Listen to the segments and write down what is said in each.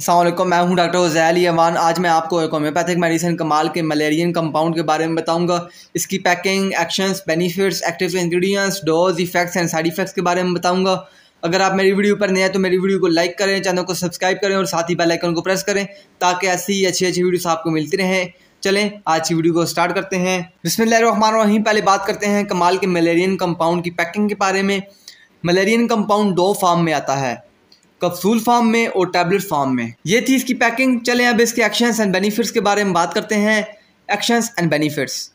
अल्लाम मैं हूं डॉक्टर जैली अमान आज मैं आपको एक होम्योपैथिक मेडिसिन कमाल के मलेरियन कंपाउंड के बारे में बताऊंगा इसकी packing actions benefits active ingredients dose effects and side effects के बारे में बताऊंगा अगर आप मेरी वीडियो पर नए हैं तो मेरी वीडियो को लाइक करें चैनल को सब्सक्राइब करें और साथ ही बेलाइकन को प्रेस करें ताकि ऐसी ही अच्छी अच्छी वीडियोस आपको मिलती रहें चलें आज की वीडियो को स्टार्ट करते हैं वहीं पहले बात करते हैं कमाल के मलेरियन कंपाउंड की पैकिंग के बारे में मलेरियन कंपाउंड दो फार्म में आता है कप्सूल फॉर्म में और टैबलेट फॉर्म में ये थी इसकी पैकिंग चले अब इसके एक्शन एंड बेनिफिट्स के बारे में बात करते हैं एक्शंस एंड बेनिफिट्स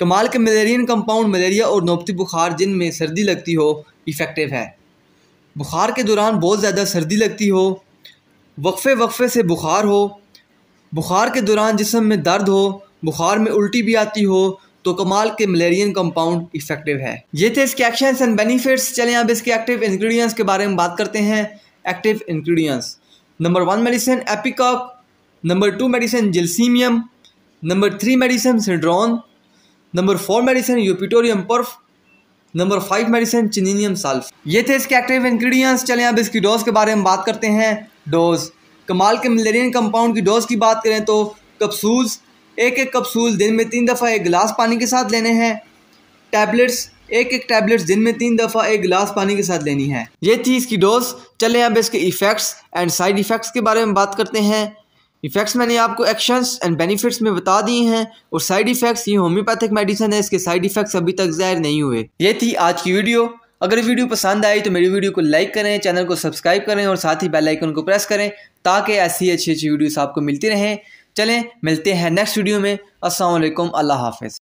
कमाल के मलेरियन कंपाउंड मलेरिया और नोबती बुखार जिनमें सर्दी लगती हो इफ़ेक्टिव है बुखार के दौरान बहुत ज़्यादा सर्दी लगती हो वक्फे वक्फे से बुखार हो बुखार के दौरान जिसम में दर्द हो बुखार में उल्टी भी आती हो तो कमाल के मलेरियन कंपाउंड इफ़ेक्टिव है ये थे इसके एक्शन एंड बेनिफिट्स चलें अब इसके एक्टिव इंग्रेडिएंट्स के बारे में बात करते हैं active ingredients number one medicine ipecac number two medicine gelsemium number three medicine सिंड्रॉन number four medicine eupatorium perf number five medicine chininum sulph ये थे इसके एक्टिव इंग्रेडिएंट्स चलें अब इसकी डोज के बारे में बात करते हैं डोज कमाल के मलेरियन कंपाउंड की डोज की बात करें तो कप्सूल्स एक एक कप्सूल दिन में तीन दफ़ा एक गिलास पानी के साथ लेने हैं टैबलेट्स एक एक टैबलेट्स दिन में तीन दफ़ा एक गिलास पानी के साथ लेनी है ये थी इसकी डोज चले अब इसके इफ़ेक्ट्स एंड साइड इफ़ेक्ट्स के बारे में बात करते हैं इफ़ेक्ट्स मैंने आपको एक्शंस एंड बेनिफिट्स में बता दिए हैं और साइड इफ़ेक्ट्स ये होम्योपैथिक मेडिसिन है इसके साइड इफ़ेक्ट्स अभी तक जाहिर नहीं हुए ये थी आज की वीडियो अगर वीडियो पसंद आई तो मेरी वीडियो को लाइक करें चैनल को सब्सक्राइब करें और साथ ही बेल आइकन को प्रेस करें ताकि ऐसी अच्छी अच्छी वीडियोस आपको मिलती रहें चलें मिलते हैं नेक्स्ट वीडियो में असल अल्लाह हाफिज़